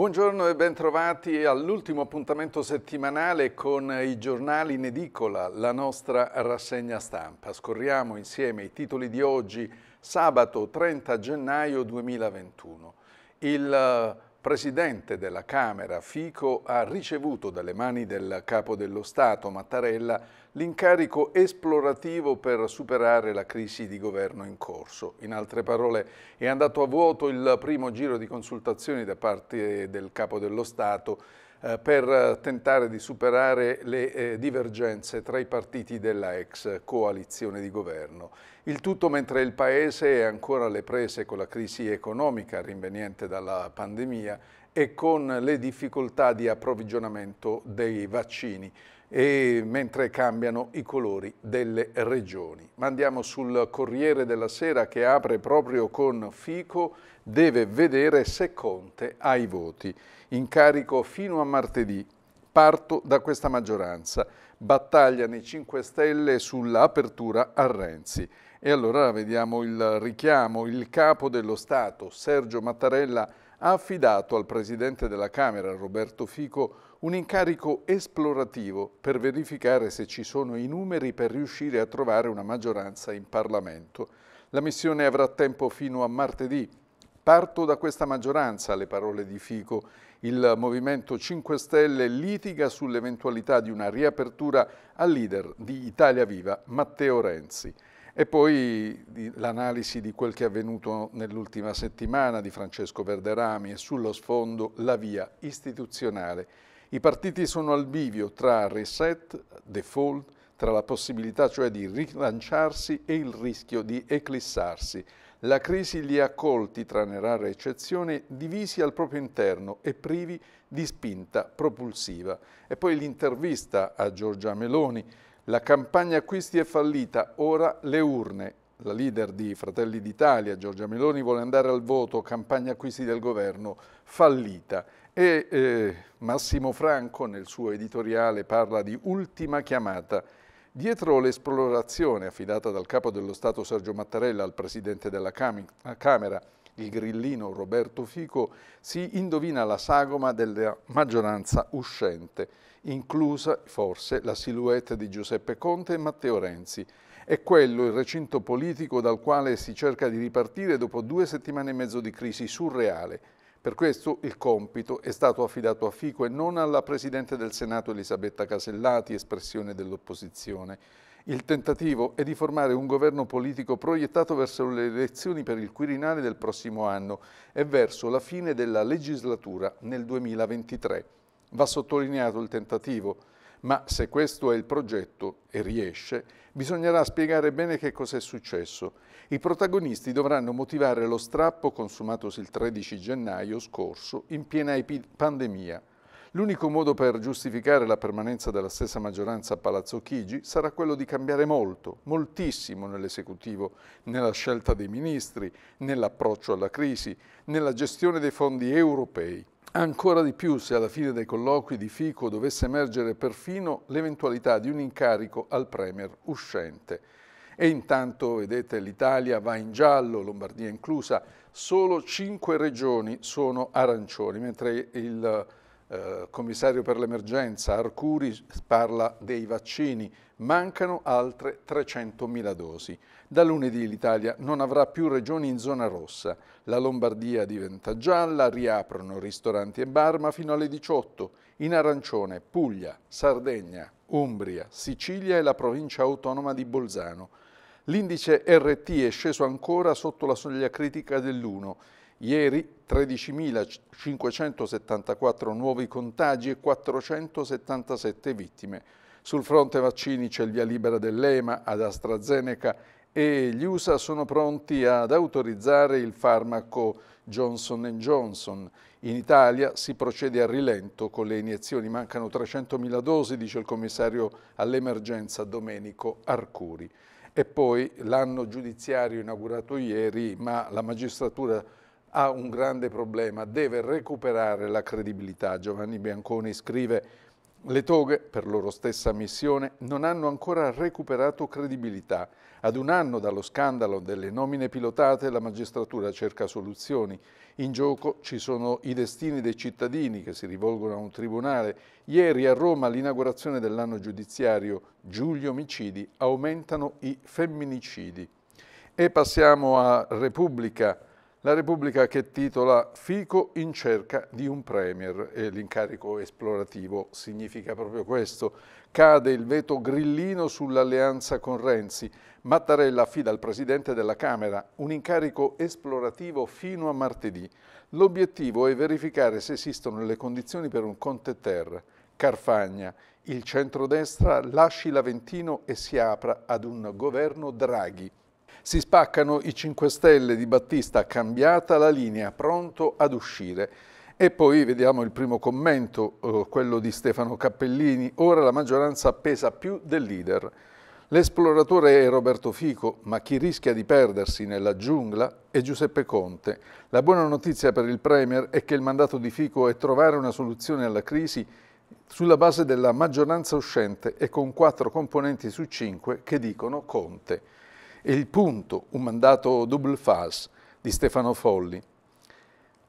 Buongiorno e bentrovati all'ultimo appuntamento settimanale con i giornali in edicola, la nostra rassegna stampa. Scorriamo insieme i titoli di oggi, sabato 30 gennaio 2021. Il eh, presidente della Camera, Fico, ha ricevuto dalle mani del capo dello Stato, Mattarella, l'incarico esplorativo per superare la crisi di governo in corso. In altre parole, è andato a vuoto il primo giro di consultazioni da parte del Capo dello Stato eh, per eh, tentare di superare le eh, divergenze tra i partiti della ex coalizione di governo. Il tutto mentre il Paese è ancora alle prese con la crisi economica rinveniente dalla pandemia e con le difficoltà di approvvigionamento dei vaccini e mentre cambiano i colori delle regioni. Ma andiamo sul Corriere della Sera che apre proprio con Fico, deve vedere se Conte ha i voti incarico fino a martedì. Parto da questa maggioranza. Battaglia nei 5 Stelle sull'apertura a Renzi. E allora vediamo il richiamo. Il capo dello Stato, Sergio Mattarella, ha affidato al Presidente della Camera, Roberto Fico, un incarico esplorativo per verificare se ci sono i numeri per riuscire a trovare una maggioranza in Parlamento. La missione avrà tempo fino a martedì Parto da questa maggioranza, le parole di Fico. Il Movimento 5 Stelle litiga sull'eventualità di una riapertura al leader di Italia Viva, Matteo Renzi. E poi l'analisi di quel che è avvenuto nell'ultima settimana di Francesco Verderami e sullo sfondo la via istituzionale. I partiti sono al bivio tra reset, default, tra la possibilità cioè di rilanciarsi e il rischio di eclissarsi la crisi li ha colti, tranne rara eccezione, divisi al proprio interno e privi di spinta propulsiva. E poi l'intervista a Giorgia Meloni, la campagna acquisti è fallita, ora le urne. La leader di Fratelli d'Italia, Giorgia Meloni, vuole andare al voto, campagna acquisti del governo fallita. E eh, Massimo Franco nel suo editoriale parla di ultima chiamata Dietro l'esplorazione affidata dal capo dello Stato Sergio Mattarella al presidente della Cam Camera, il grillino Roberto Fico, si indovina la sagoma della maggioranza uscente, inclusa forse la silhouette di Giuseppe Conte e Matteo Renzi. È quello il recinto politico dal quale si cerca di ripartire dopo due settimane e mezzo di crisi surreale, per questo il compito è stato affidato a Fico e non alla Presidente del Senato Elisabetta Casellati, espressione dell'opposizione. Il tentativo è di formare un governo politico proiettato verso le elezioni per il Quirinale del prossimo anno e verso la fine della legislatura nel 2023. Va sottolineato il tentativo ma se questo è il progetto, e riesce, bisognerà spiegare bene che cosa è successo. I protagonisti dovranno motivare lo strappo consumatosi il 13 gennaio scorso in piena pandemia. L'unico modo per giustificare la permanenza della stessa maggioranza a Palazzo Chigi sarà quello di cambiare molto, moltissimo nell'esecutivo, nella scelta dei ministri, nell'approccio alla crisi, nella gestione dei fondi europei. Ancora di più se alla fine dei colloqui di Fico dovesse emergere perfino l'eventualità di un incarico al Premier uscente. E intanto, vedete, l'Italia va in giallo, Lombardia inclusa, solo cinque regioni sono arancioni, mentre il eh, commissario per l'emergenza Arcuri parla dei vaccini, mancano altre 300.000 dosi. Da lunedì l'Italia non avrà più regioni in zona rossa. La Lombardia diventa gialla, riaprono ristoranti e bar ma fino alle 18. In arancione Puglia, Sardegna, Umbria, Sicilia e la provincia autonoma di Bolzano. L'indice RT è sceso ancora sotto la soglia critica dell'1. Ieri 13.574 nuovi contagi e 477 vittime. Sul fronte vaccini c'è il via libera dell'EMA ad AstraZeneca e gli USA sono pronti ad autorizzare il farmaco Johnson Johnson. In Italia si procede a rilento con le iniezioni, mancano 300.000 dosi, dice il commissario all'emergenza Domenico Arcuri. E poi l'anno giudiziario inaugurato ieri, ma la magistratura ha un grande problema, deve recuperare la credibilità. Giovanni Bianconi scrive le toghe, per loro stessa missione, non hanno ancora recuperato credibilità. Ad un anno dallo scandalo delle nomine pilotate la magistratura cerca soluzioni. In gioco ci sono i destini dei cittadini che si rivolgono a un tribunale. Ieri a Roma all'inaugurazione dell'anno giudiziario Giulio omicidi aumentano i femminicidi. E passiamo a Repubblica. La Repubblica che titola Fico in cerca di un Premier e l'incarico esplorativo significa proprio questo. Cade il veto grillino sull'alleanza con Renzi. Mattarella affida al Presidente della Camera un incarico esplorativo fino a martedì. L'obiettivo è verificare se esistono le condizioni per un Conte Terra. Carfagna, il centrodestra lasci l'Aventino e si apra ad un governo Draghi. Si spaccano i 5 Stelle di Battista, cambiata la linea, pronto ad uscire. E poi vediamo il primo commento, eh, quello di Stefano Cappellini. Ora la maggioranza pesa più del leader. L'esploratore è Roberto Fico, ma chi rischia di perdersi nella giungla è Giuseppe Conte. La buona notizia per il Premier è che il mandato di Fico è trovare una soluzione alla crisi sulla base della maggioranza uscente e con quattro componenti su cinque che dicono Conte e Il punto, un mandato double fast di Stefano Folli.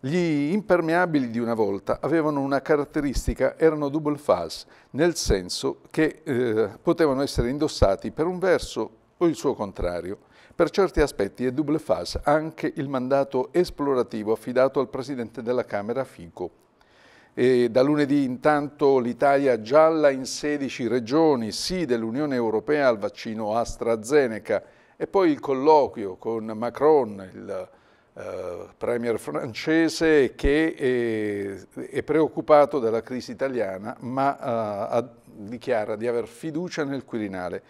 Gli impermeabili di una volta avevano una caratteristica, erano double fast, nel senso che eh, potevano essere indossati per un verso o il suo contrario. Per certi aspetti è double fast anche il mandato esplorativo affidato al Presidente della Camera Fico. E da lunedì intanto l'Italia gialla in 16 regioni, sì dell'Unione Europea al vaccino AstraZeneca, e poi il colloquio con Macron, il eh, premier francese, che è, è, preoccupato della crisi italiana, ma eh, dichiara di aver fiducia nel Quirinale.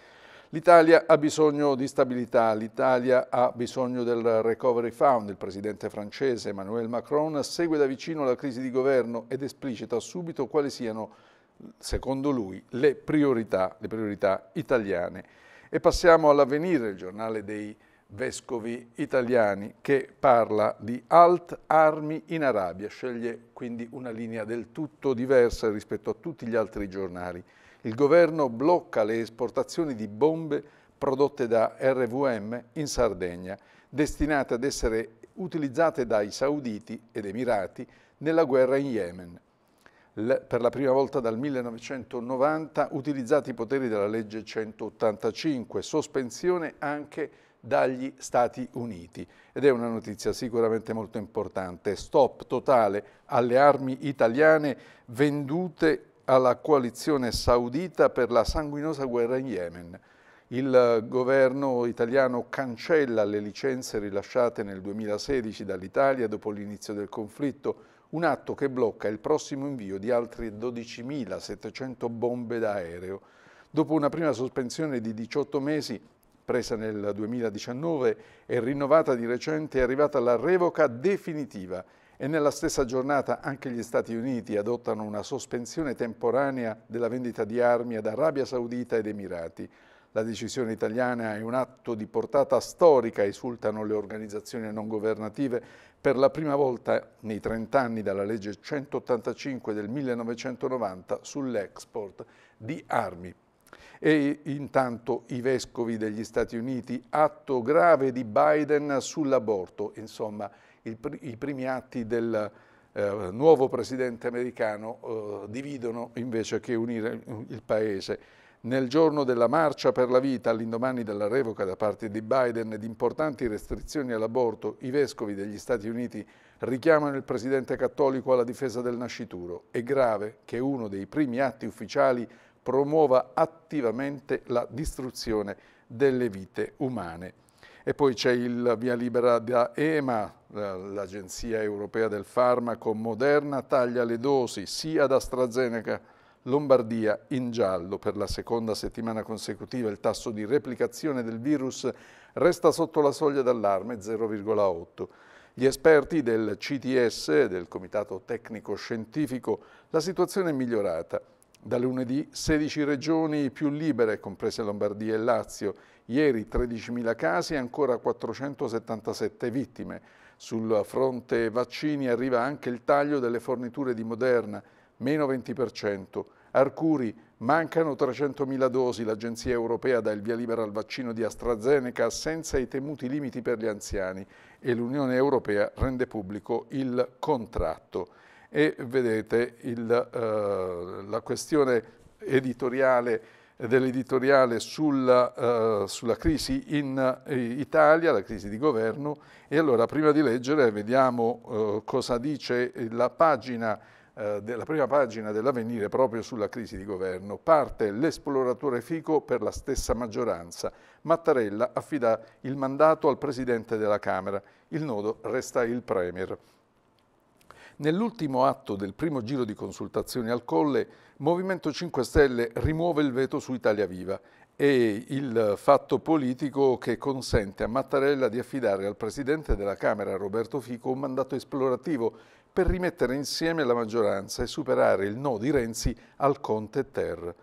L'Italia ha bisogno di stabilità, l'Italia ha bisogno del Recovery Fund. Il presidente francese Emmanuel Macron segue da vicino la crisi di governo ed esplicita subito quali siano, secondo lui, le priorità, le priorità italiane. E passiamo all'avvenire, il giornale dei vescovi italiani che parla di alt armi in Arabia, sceglie quindi una linea del tutto diversa rispetto a tutti gli altri giornali. Il governo blocca le esportazioni di bombe prodotte da RVM in Sardegna, destinate ad essere utilizzate dai sauditi ed emirati nella guerra in Yemen per la prima volta dal 1990 utilizzati i poteri della legge 185, sospensione anche dagli Stati Uniti. Ed è una notizia sicuramente molto importante. Stop totale alle armi italiane vendute alla coalizione saudita per la sanguinosa guerra in Yemen. Il governo italiano cancella le licenze rilasciate nel 2016 dall'Italia dopo l'inizio del conflitto un atto che blocca il prossimo invio di altre 12.700 bombe d'aereo. Dopo una prima sospensione di 18 mesi, presa nel 2019 e rinnovata di recente, è arrivata la revoca definitiva e nella stessa giornata anche gli Stati Uniti adottano una sospensione temporanea della vendita di armi ad Arabia Saudita ed Emirati. La decisione italiana è un atto di portata storica, esultano le organizzazioni non governative per la prima volta nei 30 anni dalla legge 185 del 1990 sull'export di armi. E intanto i vescovi degli Stati Uniti, atto grave di Biden sull'aborto, insomma il, i primi atti del eh, nuovo presidente americano eh, dividono invece che unire il paese. Nel giorno della marcia per la vita, all'indomani della revoca da parte di Biden ed importanti restrizioni all'aborto, i vescovi degli Stati Uniti richiamano il presidente cattolico alla difesa del nascituro. È grave che uno dei primi atti ufficiali promuova attivamente la distruzione delle vite umane. E poi c'è il via libera da EMA, l'Agenzia Europea del Farmaco Moderna, taglia le dosi sia ad AstraZeneca Lombardia in giallo. Per la seconda settimana consecutiva il tasso di replicazione del virus resta sotto la soglia d'allarme 0,8. Gli esperti del CTS, del Comitato Tecnico Scientifico, la situazione è migliorata. Da lunedì 16 regioni più libere, comprese Lombardia e Lazio. Ieri 13.000 casi e ancora 477 vittime. Sul fronte vaccini arriva anche il taglio delle forniture di Moderna meno 20%. Arcuri, mancano 300.000 dosi, l'Agenzia Europea dà il via libera al vaccino di AstraZeneca senza i temuti limiti per gli anziani e l'Unione Europea rende pubblico il contratto. E vedete il, eh, la questione editoriale dell'editoriale sulla, uh, sulla, crisi in uh, Italia, la crisi di governo. E allora prima di leggere vediamo uh, cosa dice la pagina eh, della prima pagina dell'avvenire proprio sulla crisi di governo. Parte l'esploratore Fico per la stessa maggioranza. Mattarella affida il mandato al Presidente della Camera. Il nodo resta il Premier. Nell'ultimo atto del primo giro di consultazioni al Colle, Movimento 5 Stelle rimuove il veto su Italia Viva e il fatto politico che consente a Mattarella di affidare al Presidente della Camera, Roberto Fico, un mandato esplorativo per rimettere insieme la maggioranza e superare il no di Renzi al Conte Ter.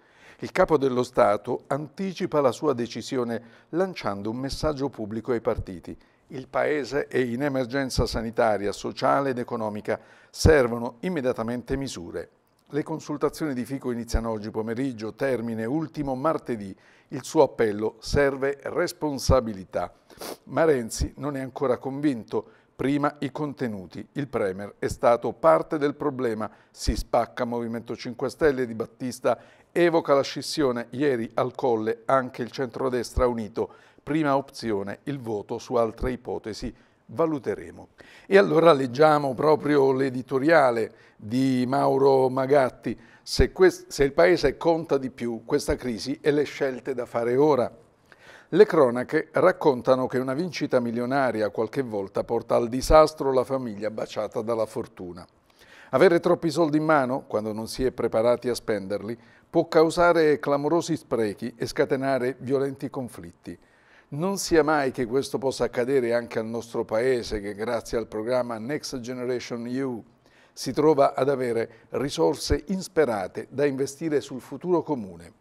Il capo dello Stato anticipa la sua decisione lanciando un messaggio pubblico ai partiti. Il Paese è in emergenza sanitaria, sociale ed economica. Servono immediatamente misure. Le consultazioni di Fico iniziano oggi pomeriggio, termine ultimo martedì. Il suo appello serve responsabilità. Ma Renzi non è ancora convinto Prima i contenuti. Il Premier è stato parte del problema. Si spacca Movimento 5 Stelle di Battista, evoca la scissione ieri al Colle anche il centrodestra unito. Prima opzione, il voto su altre ipotesi valuteremo. E allora leggiamo proprio l'editoriale di Mauro Magatti. Se, se il Paese conta di più questa crisi e le scelte da fare ora. Le cronache raccontano che una vincita milionaria qualche volta porta al disastro la famiglia baciata dalla fortuna. Avere troppi soldi in mano, quando non si è preparati a spenderli, può causare clamorosi sprechi e scatenare violenti conflitti. Non sia mai che questo possa accadere anche al nostro paese che grazie al programma Next Generation EU si trova ad avere risorse insperate da investire sul futuro comune.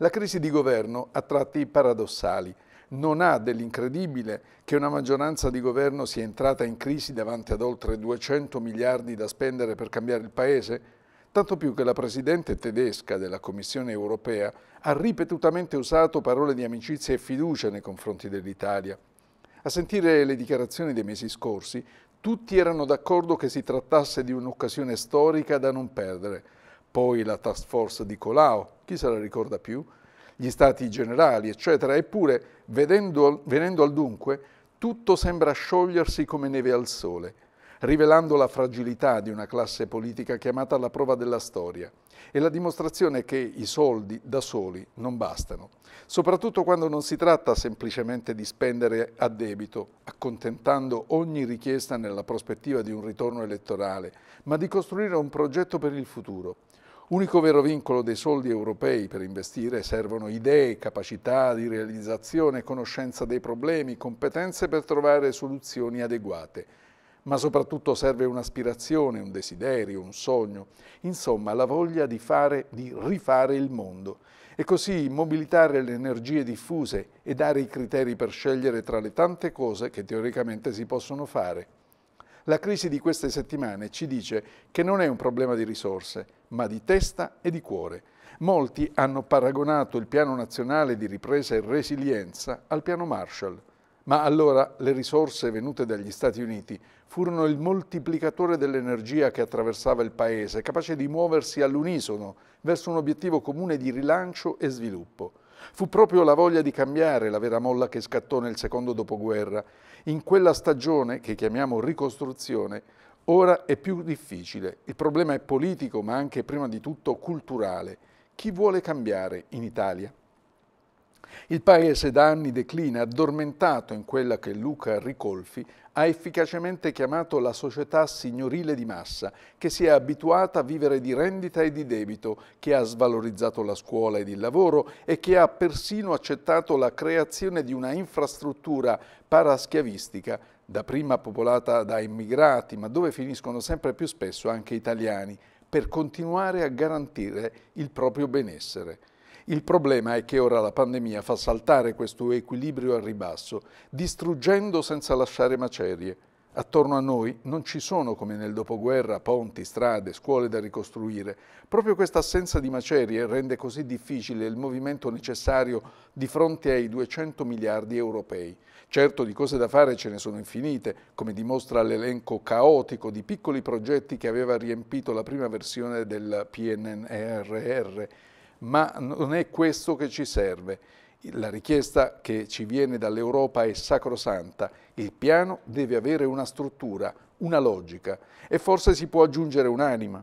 La crisi di governo ha tratti paradossali. Non ha dell'incredibile che una maggioranza di governo sia entrata in crisi davanti ad oltre 200 miliardi da spendere per cambiare il Paese? Tanto più che la Presidente tedesca della Commissione europea ha ripetutamente usato parole di amicizia e fiducia nei confronti dell'Italia. A sentire le dichiarazioni dei mesi scorsi, tutti erano d'accordo che si trattasse di un'occasione storica da non perdere – poi la task force di Colau, chi se la ricorda più? Gli stati generali, eccetera. Eppure, vedendo, venendo al dunque, tutto sembra sciogliersi come neve al sole, rivelando la fragilità di una classe politica chiamata alla prova della storia e la dimostrazione che i soldi da soli non bastano, soprattutto quando non si tratta semplicemente di spendere a debito, accontentando ogni richiesta nella prospettiva di un ritorno elettorale, ma di costruire un progetto per il futuro. Unico vero vincolo dei soldi europei per investire servono idee, capacità di realizzazione, conoscenza dei problemi, competenze per trovare soluzioni adeguate. Ma soprattutto serve un'aspirazione, un desiderio, un sogno, insomma la voglia di fare, di rifare il mondo e così mobilitare le energie diffuse e dare i criteri per scegliere tra le tante cose che teoricamente si possono fare. La crisi di queste settimane ci dice che non è un problema di risorse, ma di testa e di cuore. Molti hanno paragonato il Piano Nazionale di Ripresa e Resilienza al Piano Marshall. Ma allora le risorse venute dagli Stati Uniti furono il moltiplicatore dell'energia che attraversava il Paese, capace di muoversi all'unisono verso un obiettivo comune di rilancio e sviluppo. Fu proprio la voglia di cambiare la vera molla che scattò nel secondo dopoguerra, in quella stagione che chiamiamo ricostruzione, ora è più difficile. Il problema è politico, ma anche prima di tutto culturale. Chi vuole cambiare in Italia? Il paese da anni declina, addormentato in quella che Luca Ricolfi ha efficacemente chiamato la società signorile di massa, che si è abituata a vivere di rendita e di debito, che ha svalorizzato la scuola ed il lavoro e che ha persino accettato la creazione di una infrastruttura paraschiavistica, dapprima popolata da immigrati, ma dove finiscono sempre più spesso anche italiani, per continuare a garantire il proprio benessere. Il problema è che ora la pandemia fa saltare questo equilibrio al ribasso, distruggendo senza lasciare macerie. Attorno a noi non ci sono, come nel dopoguerra, ponti, strade, scuole da ricostruire. Proprio questa assenza di macerie rende così difficile il movimento necessario di fronte ai 200 miliardi europei. Certo di cose da fare ce ne sono infinite, come dimostra l'elenco caotico di piccoli progetti che aveva riempito la prima versione del PNRR ma non è questo che ci serve. La richiesta che ci viene dall'Europa è sacrosanta. Il piano deve avere una struttura, una logica e forse si può aggiungere un'anima.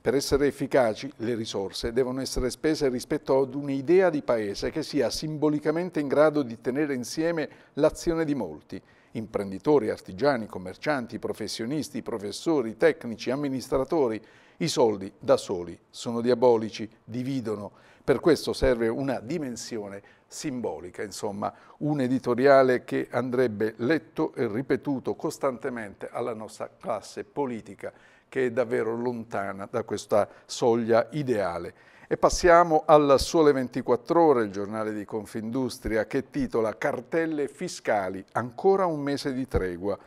Per essere efficaci le risorse devono essere spese rispetto ad un'idea di paese che sia simbolicamente in grado di tenere insieme l'azione di molti, imprenditori, artigiani, commercianti, professionisti, professori, tecnici, amministratori i soldi da soli sono diabolici, dividono, per questo serve una dimensione simbolica, insomma, un editoriale che andrebbe letto e ripetuto costantemente alla nostra classe politica che è davvero lontana da questa soglia ideale. E passiamo al Sole 24 Ore, il giornale di Confindustria, che titola Cartelle fiscali, ancora un mese di tregua.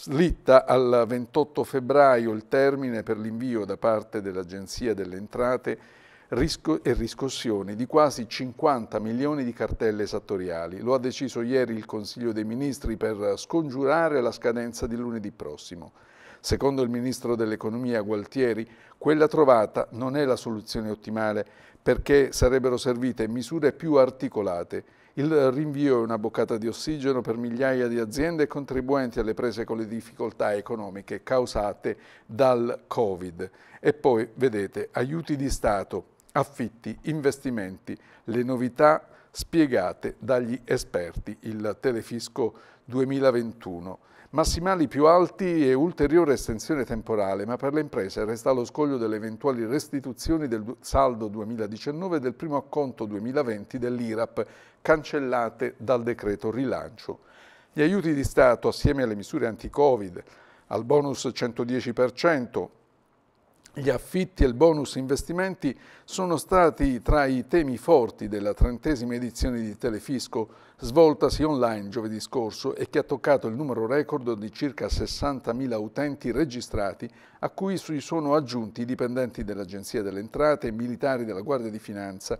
Slitta al 28 febbraio il termine per l'invio da parte dell'Agenzia delle Entrate e riscossione di quasi 50 milioni di cartelle esattoriali. Lo ha deciso ieri il Consiglio dei Ministri per scongiurare la scadenza di lunedì prossimo. Secondo il Ministro dell'Economia Gualtieri, quella trovata non è la soluzione ottimale perché sarebbero servite misure più articolate il rinvio è una boccata di ossigeno per migliaia di aziende e contribuenti alle prese con le difficoltà economiche causate dal Covid. E poi, vedete, aiuti di Stato, affitti, investimenti, le novità spiegate dagli esperti, il telefisco 2021. Massimali più alti e ulteriore estensione temporale, ma per le imprese resta lo scoglio delle eventuali restituzioni del saldo 2019 e del primo acconto 2020 dell'IRAP cancellate dal decreto rilancio. Gli aiuti di Stato, assieme alle misure anti-Covid, al bonus 110%, gli affitti e il bonus investimenti sono stati tra i temi forti della trentesima edizione di Telefisco, svoltasi online giovedì scorso e che ha toccato il numero record di circa 60.000 utenti registrati, a cui si sono aggiunti i dipendenti dell'Agenzia delle Entrate e militari della Guardia di Finanza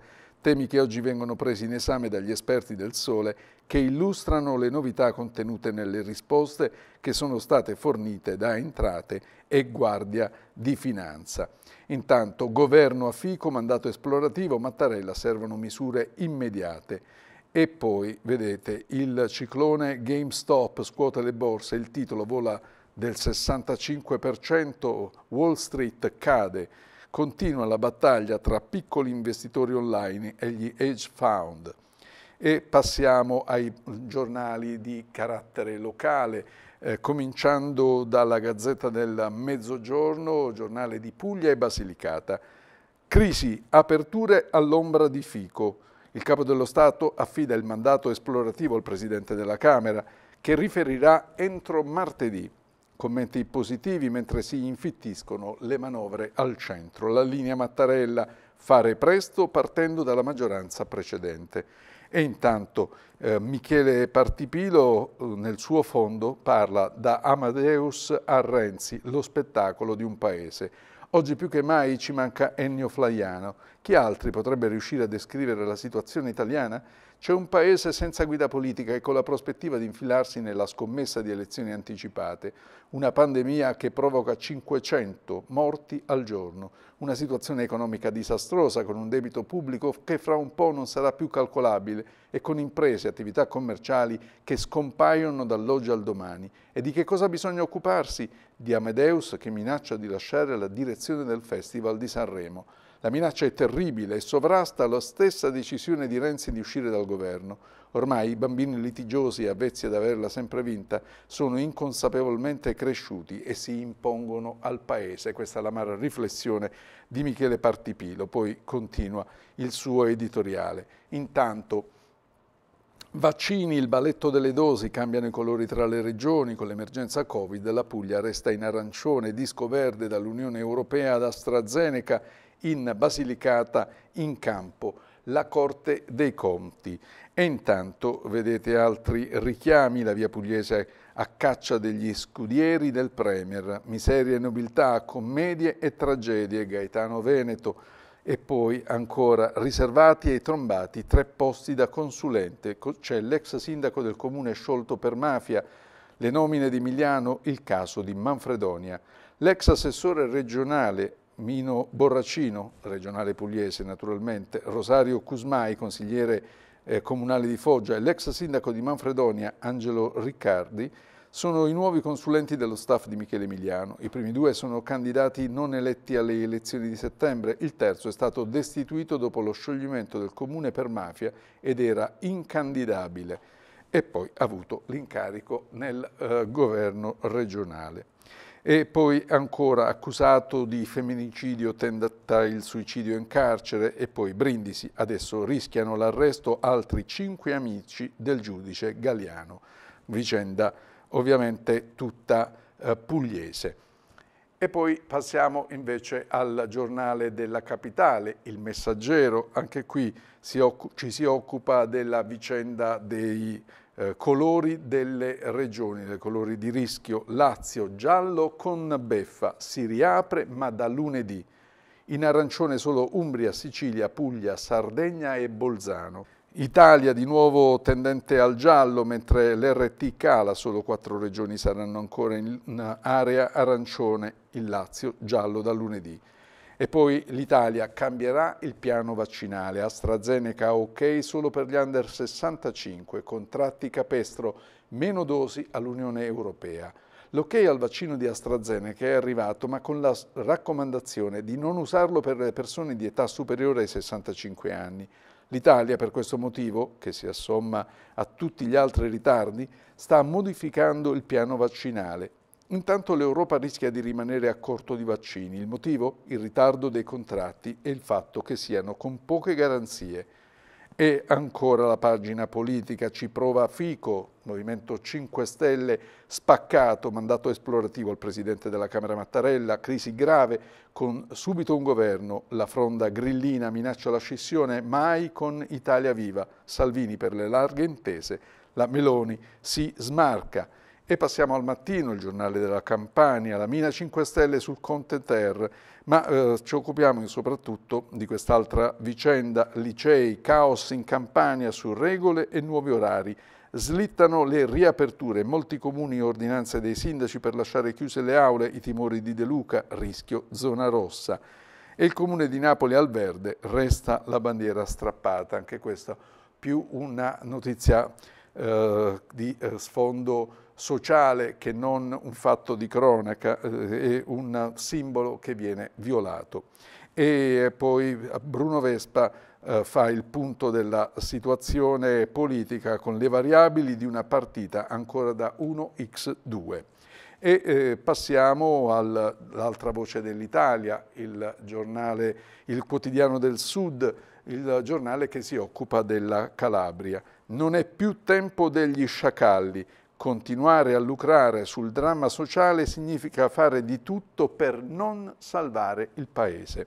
temi che oggi vengono presi in esame dagli esperti del Sole che illustrano le novità contenute nelle risposte che sono state fornite da Entrate e Guardia di Finanza. Intanto, governo a fico, mandato esplorativo, Mattarella servono misure immediate. E poi, vedete, il ciclone GameStop scuote le borse, il titolo vola del 65%, Wall Street cade, continua la battaglia tra piccoli investitori online e gli hedge fund. E passiamo ai giornali di carattere locale, eh, cominciando dalla Gazzetta del Mezzogiorno, giornale di Puglia e Basilicata. Crisi, aperture all'ombra di Fico. Il capo dello Stato affida il mandato esplorativo al Presidente della Camera, che riferirà entro martedì. Commenti positivi mentre si infittiscono le manovre al centro. La linea Mattarella fare presto partendo dalla maggioranza precedente. E intanto eh, Michele Partipilo eh, nel suo fondo parla da Amadeus a Renzi, lo spettacolo di un paese. Oggi più che mai ci manca Ennio Flaiano. Chi altri potrebbe riuscire a descrivere la situazione italiana? C'è un paese senza guida politica e con la prospettiva di infilarsi nella scommessa di elezioni anticipate, una pandemia che provoca 500 morti al giorno, una situazione economica disastrosa con un debito pubblico che fra un po' non sarà più calcolabile e con imprese e attività commerciali che scompaiono dall'oggi al domani. E di che cosa bisogna occuparsi? Di Amedeus che minaccia di lasciare la direzione del Festival di Sanremo. La minaccia è terribile e sovrasta la stessa decisione di Renzi di uscire dal governo. Ormai i bambini litigiosi, avvezzi ad averla sempre vinta, sono inconsapevolmente cresciuti e si impongono al Paese. Questa è l'amara riflessione di Michele Partipilo. Poi continua il suo editoriale. Intanto... Vaccini, il balletto delle dosi, cambiano i colori tra le regioni, con l'emergenza Covid la Puglia resta in arancione, disco verde dall'Unione Europea ad AstraZeneca in Basilicata in campo la Corte dei Conti. E intanto vedete altri richiami, la via pugliese a caccia degli scudieri del Premier, miserie e nobiltà, commedie e tragedie, Gaetano Veneto, e poi ancora riservati e trombati tre posti da consulente, c'è l'ex sindaco del comune sciolto per mafia, le nomine di Emiliano, il caso di Manfredonia. L'ex assessore regionale Mino Borracino, regionale pugliese naturalmente, Rosario Cusmai, consigliere eh, comunale di Foggia e l'ex sindaco di Manfredonia, Angelo Riccardi, sono i nuovi consulenti dello staff di Michele Emiliano. I primi due sono candidati non eletti alle elezioni di settembre, il terzo è stato destituito dopo lo scioglimento del comune per mafia ed era incandidabile e poi ha avuto l'incarico nel eh, governo regionale e poi ancora accusato di femminicidio tentato il suicidio in carcere e poi Brindisi. Adesso rischiano l'arresto altri cinque amici del giudice Galiano. Vicenda ovviamente tutta eh, pugliese. E poi passiamo invece al giornale della capitale, Il Messaggero. Anche qui si ci si occupa della vicenda dei eh, colori delle regioni, dei colori di rischio Lazio giallo con Beffa, si riapre ma da lunedì. In arancione solo Umbria, Sicilia, Puglia, Sardegna e Bolzano. Italia di nuovo tendente al giallo, mentre l'RT cala, solo quattro regioni saranno ancora in area arancione, il Lazio giallo da lunedì. E poi l'Italia cambierà il piano vaccinale. AstraZeneca ok solo per gli under 65, contratti capestro, meno dosi all'Unione Europea. L'ok al vaccino di AstraZeneca è arrivato ma con la raccomandazione di non usarlo per le persone di età superiore ai 65 anni. L'Italia per questo motivo, che si assomma a tutti gli altri ritardi, sta modificando il piano vaccinale. Intanto l'Europa rischia di rimanere a corto di vaccini. Il motivo? Il ritardo dei contratti e il fatto che siano con poche garanzie. E ancora la pagina politica ci prova Fico, Movimento 5 Stelle, spaccato, mandato esplorativo al Presidente della Camera Mattarella, crisi grave, con subito un governo, la fronda grillina minaccia la scissione, mai con Italia Viva, Salvini per le larghe intese, la Meloni si smarca. E passiamo al mattino, il giornale della Campania, la mina 5 Stelle sul Conte Ter, ma eh, ci occupiamo soprattutto di quest'altra vicenda, licei, caos in Campania su regole e nuovi orari. Slittano le riaperture, molti comuni ordinanze dei sindaci per lasciare chiuse le aule, i timori di De Luca, rischio zona rossa. E il comune di Napoli al verde resta la bandiera strappata, anche questa più una notizia eh, di eh, sfondo sociale che non un fatto di cronaca, è eh, un simbolo che viene violato. E poi eh, Bruno Vespa eh, fa il punto della situazione politica con le variabili di una partita ancora da 1x2. E eh, passiamo all'altra voce dell'Italia, il giornale Il Quotidiano del Sud, il giornale che si occupa della Calabria. Non è più tempo degli sciacalli, Continuare a lucrare sul dramma sociale significa fare di tutto per non salvare il Paese.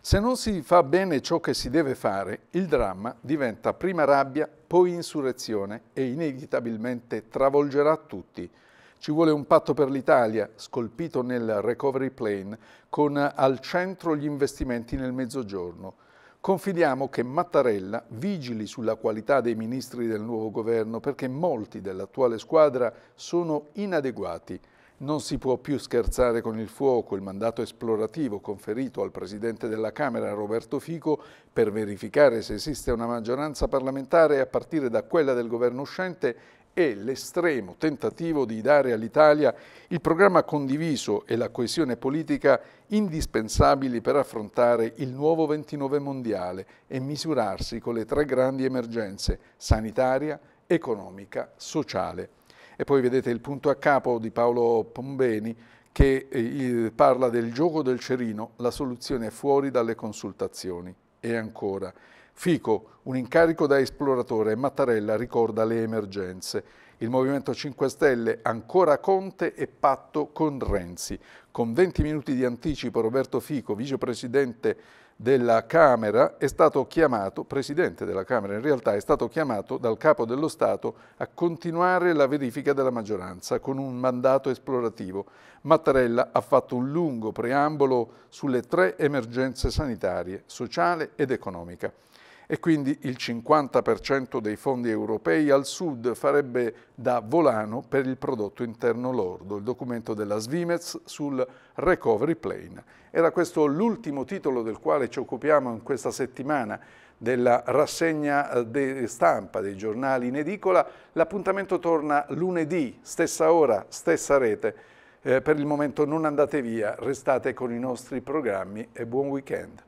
Se non si fa bene ciò che si deve fare, il dramma diventa prima rabbia, poi insurrezione e inevitabilmente travolgerà tutti. Ci vuole un patto per l'Italia, scolpito nel recovery plan, con al centro gli investimenti nel mezzogiorno Confidiamo che Mattarella vigili sulla qualità dei ministri del nuovo governo perché molti dell'attuale squadra sono inadeguati. Non si può più scherzare con il fuoco, il mandato esplorativo conferito al Presidente della Camera Roberto Fico per verificare se esiste una maggioranza parlamentare a partire da quella del governo uscente e l'estremo tentativo di dare all'Italia il programma condiviso e la coesione politica indispensabili per affrontare il nuovo 29 mondiale e misurarsi con le tre grandi emergenze sanitaria, economica, sociale. E poi vedete il punto a capo di Paolo Pombeni che eh, parla del gioco del cerino, la soluzione è fuori dalle consultazioni. E ancora, Fico, un incarico da esploratore, Mattarella ricorda le emergenze. Il Movimento 5 Stelle ancora Conte e patto con Renzi. Con 20 minuti di anticipo Roberto Fico, vicepresidente della Camera, è stato chiamato, presidente della Camera in realtà, è stato chiamato dal Capo dello Stato a continuare la verifica della maggioranza con un mandato esplorativo. Mattarella ha fatto un lungo preambolo sulle tre emergenze sanitarie, sociale ed economica e quindi il 50% dei fondi europei al sud farebbe da volano per il prodotto interno lordo, il documento della Svimez sul recovery plane. Era questo l'ultimo titolo del quale ci occupiamo in questa settimana della rassegna eh, de stampa dei giornali in edicola. L'appuntamento torna lunedì, stessa ora, stessa rete. Eh, per il momento non andate via, restate con i nostri programmi e buon weekend.